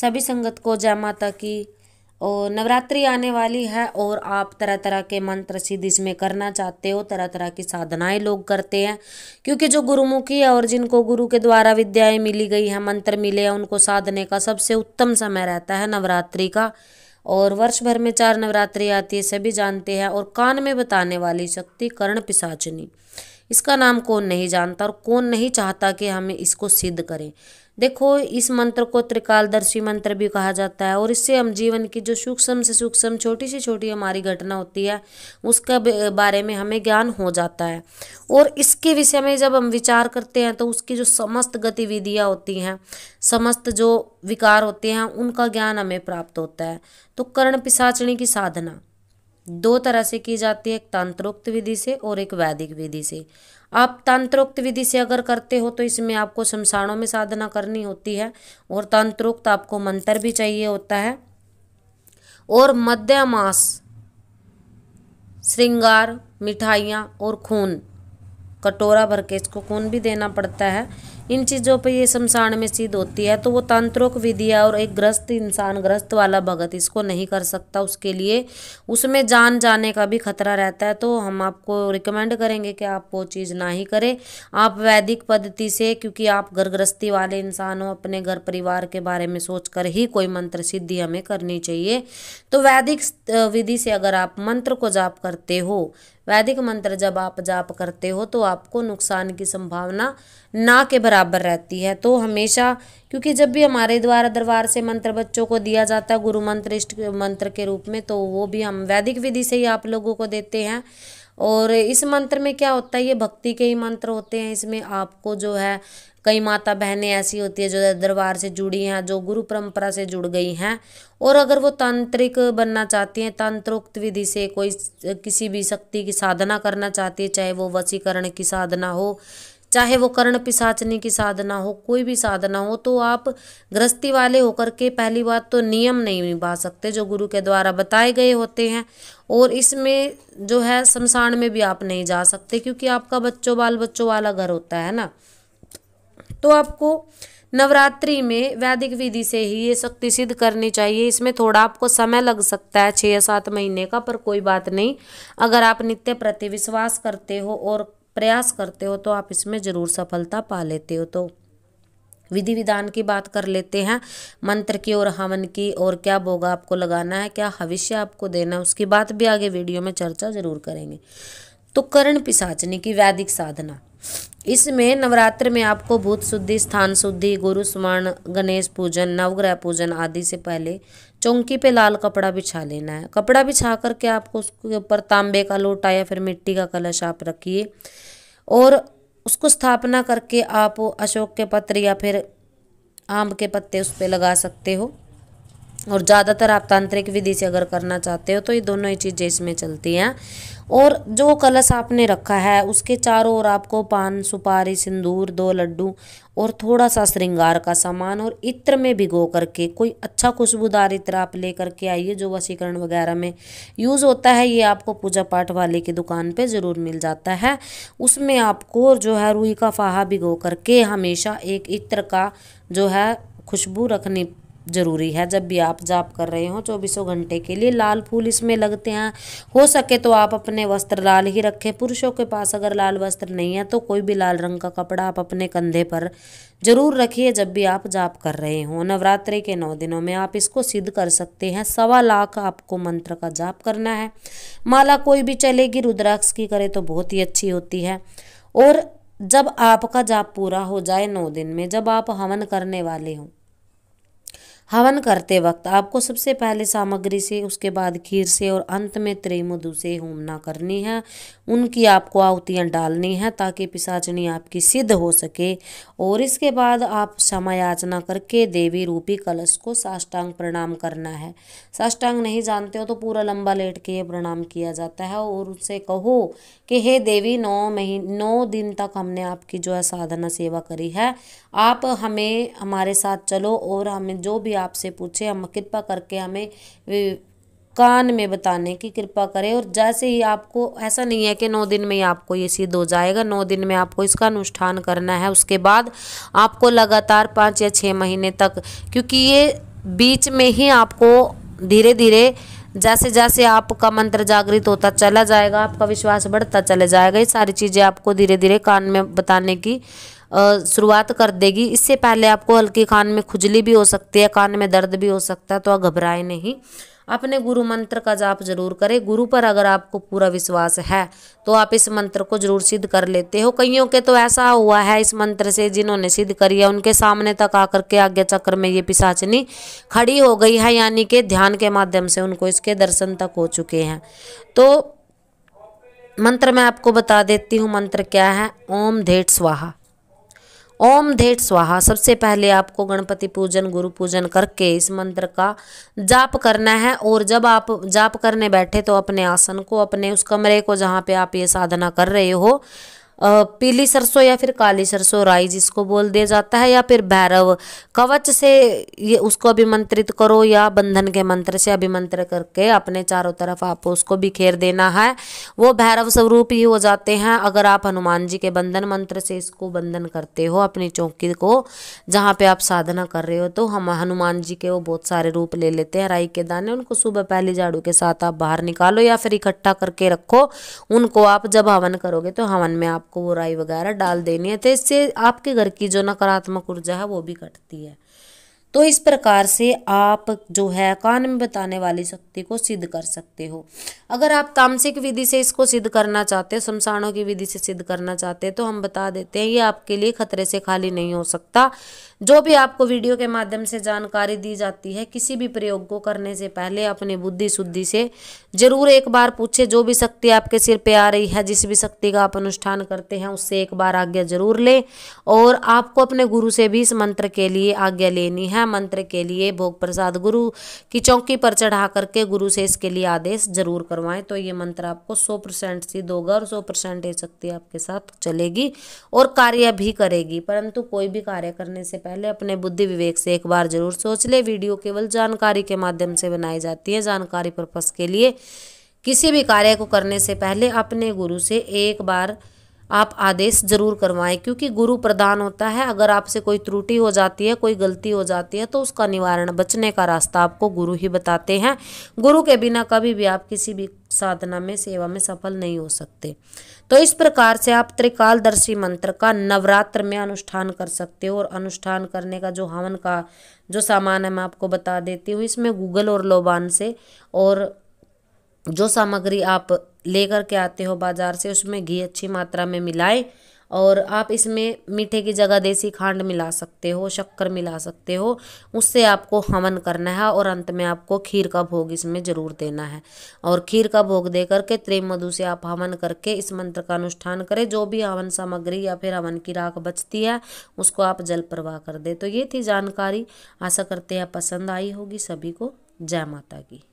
सभी संगत को जय माता की और नवरात्रि आने वाली है और आप तरह तरह के मंत्र सिद्ध इसमें करना चाहते हो तरह तरह की साधनाएं लोग करते हैं क्योंकि जो गुरुमुखी है और जिनको गुरु के द्वारा विद्याएं मिली गई हैं मंत्र मिले हैं उनको साधने का सबसे उत्तम समय रहता है नवरात्रि का और वर्ष भर में चार नवरात्रि आती है सभी जानते हैं और कान में बताने वाली शक्ति कर्ण पिसाचनी इसका नाम कौन नहीं जानता और कौन नहीं चाहता कि हमें इसको सिद्ध करें देखो इस मंत्र को त्रिकालदर्शी मंत्र भी कहा जाता है और इससे हम जीवन की जो सूक्ष्म से सूक्ष्म छोटी से छोटी हमारी घटना होती है उसके बारे में हमें ज्ञान हो जाता है और इसके विषय में जब हम विचार करते हैं तो उसकी जो समस्त गतिविधियाँ होती हैं समस्त जो विकार होते हैं उनका ज्ञान हमें प्राप्त होता है तो कर्ण पिसाचनी की साधना दो तरह से की जाती है एक तांत्रोक्त विधि से और एक वैदिक विधि से आप तांत्रोक्त विधि से अगर करते हो तो इसमें आपको शमशानों में साधना करनी होती है और तांत्रोक्त आपको मंत्र भी चाहिए होता है और मध्यमास श्रृंगार मिठाइयाँ और खून कटोरा भर के इसको खून भी देना पड़ता है इन चीज़ों पर ये शमशान में सिद्ध होती है तो वो तांत्रिक विधिया और एक ग्रस्त इंसान ग्रस्त वाला भगत इसको नहीं कर सकता उसके लिए उसमें जान जाने का भी खतरा रहता है तो हम आपको रिकमेंड करेंगे कि आप वो चीज़ ना ही करें आप वैदिक पद्धति से क्योंकि आप घर ग्रस्ती वाले इंसान हो अपने घर परिवार के बारे में सोच कर ही कोई मंत्र सिद्धि हमें करनी चाहिए तो वैदिक विधि से अगर आप मंत्र को जाप करते हो वैदिक मंत्र जब आप जाप करते हो तो आपको नुकसान की संभावना ना के बराबर रहती है तो हमेशा क्योंकि जब भी हमारे द्वारा दरबार से मंत्र बच्चों को दिया जाता है गुरु मंत्र इष्ट मंत्र के रूप में तो वो भी हम वैदिक विधि से ही आप लोगों को देते हैं और इस मंत्र में क्या होता है ये भक्ति के ही मंत्र होते हैं इसमें आपको जो है कई माता बहनें ऐसी होती है जो दरबार से जुड़ी हैं जो गुरु परंपरा से जुड़ गई हैं और अगर वो तांत्रिक बनना चाहती हैं तंत्रोक्त विधि से कोई किसी भी शक्ति की साधना करना चाहती है चाहे वो वसीकरण की साधना हो चाहे वो कर्ण पिसाचनी की साधना हो कोई भी साधना हो तो आप गृहस्थी वाले होकर के पहली बात तो नियम नहीं निभा सकते जो गुरु के द्वारा बताए गए होते हैं और इसमें जो है शमशान में भी आप नहीं जा सकते क्योंकि आपका बच्चों बाल बच्चों वाला घर होता है ना तो आपको नवरात्रि में वैदिक विधि से ही ये शक्ति सिद्ध करनी चाहिए इसमें थोड़ा आपको समय लग सकता है छः या सात महीने का पर कोई बात नहीं अगर आप नित्य प्रति विश्वास करते हो और प्रयास करते हो तो आप इसमें ज़रूर सफलता पा लेते हो तो विधि विधान की बात कर लेते हैं मंत्र की और हवन की और क्या भोग आपको लगाना है क्या भविष्य आपको देना है उसकी बात भी आगे वीडियो में चर्चा जरूर करेंगे तो करण पिसाचनी की वैदिक साधना इसमें नवरात्र में आपको भूत शुद्धि स्थान शुद्धि गुरु स्मरण गणेश पूजन नवग्रह पूजन आदि से पहले चौंकी पे लाल कपड़ा बिछा लेना है कपड़ा बिछा करके आपको उसके ऊपर तांबे का लोटा या फिर मिट्टी का कलश आप रखिए और उसको स्थापना करके आप अशोक के पत्र या फिर आम के पत्ते उस पर लगा सकते हो और ज़्यादातर आप तांत्रिक विधि से अगर करना चाहते हो तो ये दोनों ही चीज़ें इसमें चलती हैं और जो कलश आपने रखा है उसके चारों ओर आपको पान सुपारी सिंदूर दो लड्डू और थोड़ा सा श्रृंगार का सामान और इत्र में भिगो करके कोई अच्छा खुशबूदार इत्र आप ले करके आइए जो वसीकरण वगैरह में यूज़ होता है ये आपको पूजा पाठ वाले की दुकान पे ज़रूर मिल जाता है उसमें आपको जो है रुई का फाहा भिगो करके हमेशा एक इत्र का जो है खुशबू रखनी ज़रूरी है जब भी आप जाप कर रहे हो चौबीसों घंटे के लिए लाल फूल इसमें लगते हैं हो सके तो आप अपने वस्त्र लाल ही रखें पुरुषों के पास अगर लाल वस्त्र नहीं है तो कोई भी लाल रंग का कपड़ा आप अपने कंधे पर जरूर रखिए जब भी आप जाप कर रहे हो नवरात्रि के नौ दिनों में आप इसको सिद्ध कर सकते हैं सवा लाख आपको मंत्र का जाप करना है माला कोई भी चलेगी रुद्राक्ष की करे तो बहुत ही अच्छी होती है और जब आपका जाप पूरा हो जाए नौ दिन में जब आप हवन करने वाले हों हवन करते वक्त आपको सबसे पहले सामग्री से उसके बाद खीर से और अंत में त्रिमधु से होमना करनी है उनकी आपको आहुतियाँ डालनी है ताकि पिसाचनी आपकी सिद्ध हो सके और इसके बाद आप क्षमा याचना करके देवी रूपी कलश को साष्टांग प्रणाम करना है साष्टांग नहीं जानते हो तो पूरा लंबा लेट के ये प्रणाम किया जाता है और उससे कहो कि हे देवी नौ महीने नौ दिन तक हमने आपकी जो है साधना सेवा करी है आप हमें हमारे साथ चलो और हमें जो भी भी आपसे पूछे हम कृपा करके हमें कान में बताने की कृपा करें और जैसे ही आपको ऐसा नहीं है कि नौ दिन में ही आपको ये सिद्ध हो जाएगा नौ दिन में आपको इसका अनुष्ठान करना है उसके बाद आपको लगातार पाँच या छः महीने तक क्योंकि ये बीच में ही आपको धीरे धीरे जैसे जैसे आपका मंत्र जागृत होता चला जाएगा आपका विश्वास बढ़ता चला जाएगा ये सारी चीज़ें आपको धीरे धीरे कान में बताने की शुरुआत कर देगी इससे पहले आपको हल्की कान में खुजली भी हो सकती है कान में दर्द भी हो सकता है तो आप घबराए नहीं अपने गुरु मंत्र का जाप जरूर करें गुरु पर अगर आपको पूरा विश्वास है तो आप इस मंत्र को जरूर सिद्ध कर लेते हो कईयों के तो ऐसा हुआ है इस मंत्र से जिन्होंने सिद्ध करी है उनके सामने तक आकर के आज्ञा चक्र में ये पिसाचनी खड़ी हो गई है यानी कि ध्यान के माध्यम से उनको इसके दर्शन तक हो चुके हैं तो मंत्र मैं आपको बता देती हूँ मंत्र क्या है ओम धेट स्वाहा ओम धेट स्वाहा सबसे पहले आपको गणपति पूजन गुरु पूजन करके इस मंत्र का जाप करना है और जब आप जाप करने बैठे तो अपने आसन को अपने उस कमरे को जहाँ पे आप ये साधना कर रहे हो पीली सरसों या फिर काली सरसों राई जिसको बोल दिया जाता है या फिर भैरव कवच से ये उसको अभिमंत्रित करो या बंधन के मंत्र से अभिमंत्र करके अपने चारों तरफ आप उसको बिखेर देना है वो भैरव स्वरूप ही हो जाते हैं अगर आप हनुमान जी के बंधन मंत्र से इसको बंधन करते हो अपनी चौकी को जहाँ पे आप साधना कर रहे हो तो हम हनुमान जी के वो बहुत सारे रूप ले लेते हैं राई के दाने उनको सुबह पहले झाड़ू के साथ आप बाहर निकालो या फिर इकट्ठा करके रखो उनको आप जब हवन करोगे तो हवन में आप आपको वो राई वगैरह डाल देनी है तो इससे आपके घर की जो नकारात्मक ऊर्जा है वो भी घटती है तो इस प्रकार से आप जो है कान में बताने वाली शक्ति को सिद्ध कर सकते हो अगर आप तामसिक विधि से इसको सिद्ध करना चाहते हो शमशानों की विधि से सिद्ध करना चाहते हैं तो हम बता देते हैं ये आपके लिए खतरे से खाली नहीं हो सकता जो भी आपको वीडियो के माध्यम से जानकारी दी जाती है किसी भी प्रयोग को करने से पहले अपने बुद्धि शुद्धि से जरूर एक बार पूछे जो भी शक्ति आपके सिर पर आ रही है जिस भी शक्ति का आप अनुष्ठान करते हैं उससे एक बार आज्ञा जरूर लें और आपको अपने गुरु से भी इस मंत्र के लिए आज्ञा लेनी है मंत्र के लिए भोग प्रसाद गुरु की चौकी पर चढ़ा करके गुरु से इसके लिए आदेश जरूर करवाएं तो ये मंत्र आपको सौ परसेंट सी होगा और सौ परसेंट ये शक्ति आपके साथ चलेगी और कार्य भी करेगी परंतु कोई भी कार्य करने से पहले अपने बुद्धि विवेक से एक बार जरूर सोच ले वीडियो केवल जानकारी के माध्यम से बनाई जाती है जानकारी पर्पज के लिए किसी भी कार्य को करने से पहले अपने गुरु से एक बार आप आदेश ज़रूर करवाएं क्योंकि गुरु प्रदान होता है अगर आपसे कोई त्रुटि हो जाती है कोई गलती हो जाती है तो उसका निवारण बचने का रास्ता आपको गुरु ही बताते हैं गुरु के बिना कभी भी आप किसी भी साधना में सेवा में सफल नहीं हो सकते तो इस प्रकार से आप त्रिकालदर्शी मंत्र का नवरात्र में अनुष्ठान कर सकते हो और अनुष्ठान करने का जो हवन का जो सामान है मैं आपको बता देती हूँ इसमें गूगल और लोबान से और जो सामग्री आप लेकर के आते हो बाज़ार से उसमें घी अच्छी मात्रा में मिलाएं और आप इसमें मीठे की जगह देसी खांड मिला सकते हो शक्कर मिला सकते हो उससे आपको हवन करना है और अंत में आपको खीर का भोग इसमें ज़रूर देना है और खीर का भोग दे करके त्रेम मधु से आप हवन करके इस मंत्र का अनुष्ठान करें जो भी हवन सामग्री या फिर हवन की राख बचती है उसको आप जल प्रवाह कर दे तो ये थी जानकारी आशा करते हैं पसंद आई होगी सभी को जय माता की